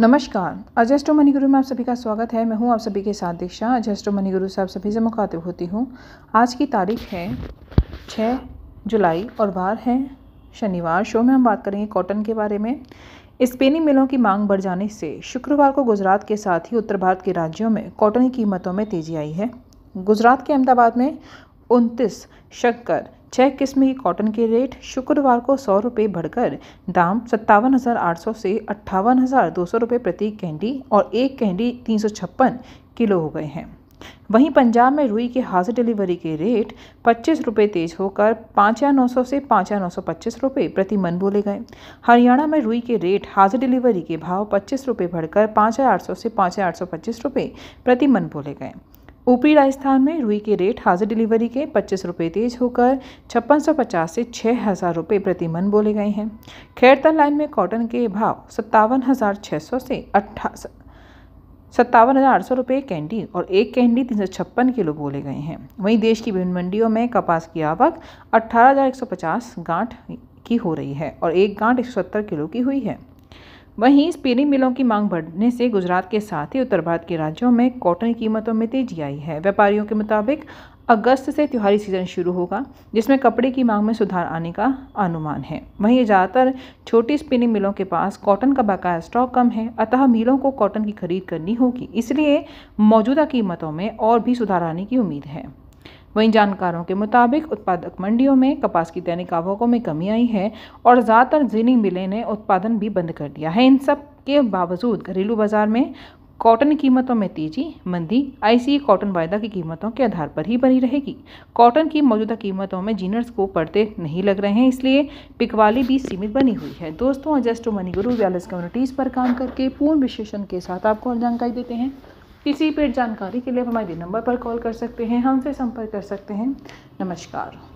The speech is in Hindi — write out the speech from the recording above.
नमस्कार अजस्टो मनी गुरु में आप सभी का स्वागत है मैं हूं आप सभी के साथ दीक्षा अजस्टो मनी गुरु से आप सभी से मुखातिब होती हूं आज की तारीख है 6 जुलाई और वार है शनिवार शो में हम बात करेंगे कॉटन के बारे में स्पेनी मिलों की मांग बढ़ जाने से शुक्रवार को गुजरात के साथ ही उत्तर भारत के राज्यों में कॉटन की कीमतों में तेजी आई है गुजरात के अहमदाबाद में उनतीस शक्कर छः किस्म की कॉटन के रेट शुक्रवार को सौ रुपये बढ़कर दाम सत्तावन हज़ार आठ सौ से अट्ठावन हज़ार दो सौ रुपये प्रति कैंडी और एक कैंडी तीन सौ छप्पन किलो हो गए हैं वहीं पंजाब में रुई के हाजिर डिलीवरी के रेट पच्चीस रुपये तेज होकर पाँच या नौ सौ से पाँच या नौ सौ पच्चीस रुपये प्रति मन बोले गए हरियाणा में रुई के रेट हाजिर डिलीवरी के भाव पच्चीस रुपये बढ़कर पाँच या आठ सौ से पाँच या आठ सौ पच्चीस रुपये प्रति मन बोले गए ऊपरी राजस्थान में रुई के रेट हाजिर डिलीवरी के पच्चीस रुपये तेज होकर छप्पन सौ पचास से छः हज़ार रुपये प्रति मन बोले गए हैं खैरतल लाइन में कॉटन के भाव सत्तावन हज़ार छः सौ से अट्ठा सत्तावन हज़ार आठ सौ रुपये कैंडी और एक कैंडी तीन सौ छप्पन किलो बोले गए हैं वहीं देश की विभिन्न मंडियों में कपास की आवक अट्ठारह हज़ार एक सौ पचास गांठ की हो रही है और एक गांठ एक सौ सत्तर किलो की हुई है वहीं स्पिनिंग मिलों की मांग बढ़ने से गुजरात के साथ ही उत्तर भारत के राज्यों में कॉटन की कीमतों में तेजी आई है व्यापारियों के मुताबिक अगस्त से त्योहारी सीजन शुरू होगा जिसमें कपड़े की मांग में सुधार आने का अनुमान है वहीं ज़्यादातर छोटी स्पिनिंग मिलों के पास कॉटन का बकाया स्टॉक कम है अतः मिलों को कॉटन की खरीद करनी होगी इसलिए मौजूदा कीमतों में और भी सुधार आने की उम्मीद है वहीं जानकारों के मुताबिक उत्पादक मंडियों में कपास की दैनिक आवकों में कमी आई है और ज़्यादातर चीनी मिलें ने उत्पादन भी बंद कर दिया है इन सब के बावजूद घरेलू बाजार में कॉटन कीमतों में तेजी मंदी आईसी कॉटन वायदा की कीमतों के आधार पर ही बनी रहेगी कॉटन की मौजूदा कीमतों में जीनर्स को पड़ते नहीं लग रहे हैं इसलिए पिकवाली भी सीमित बनी हुई है दोस्तों अजस्टो मनी गुरु व्यालस कम्युनिटीज़ पर काम करके पूर्ण विश्लेषण के साथ आपको जानकारी देते हैं किसी पेड जानकारी के लिए हमारे नंबर पर कॉल कर सकते हैं हमसे संपर्क कर सकते हैं नमस्कार